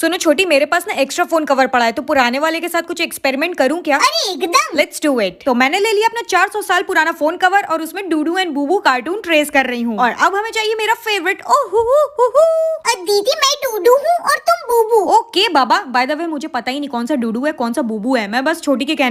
सुनो छोटी मेरे पास ना एक्स्ट्रा फोन कवर पड़ा है तो पुराने वाले के साथ कुछ एक्सपेरिमेंट करूं क्या अरे एकदम लेट्स डू इट तो मैंने ले लिया अपना 400 साल पुराना फोन कवर और उसमें Dudu and Bubu cartoon trace कर रही हूँ और अब हमें चाहिए मेरा फेवरेट ओह oh, दीदी मैं डूडू हूँ और तुम बूबू ओके बाबा बाय द वे मुझे पता ही नहीं कौन सा डूडू है कौन सा बूबू है मैं बस छोटी के कहने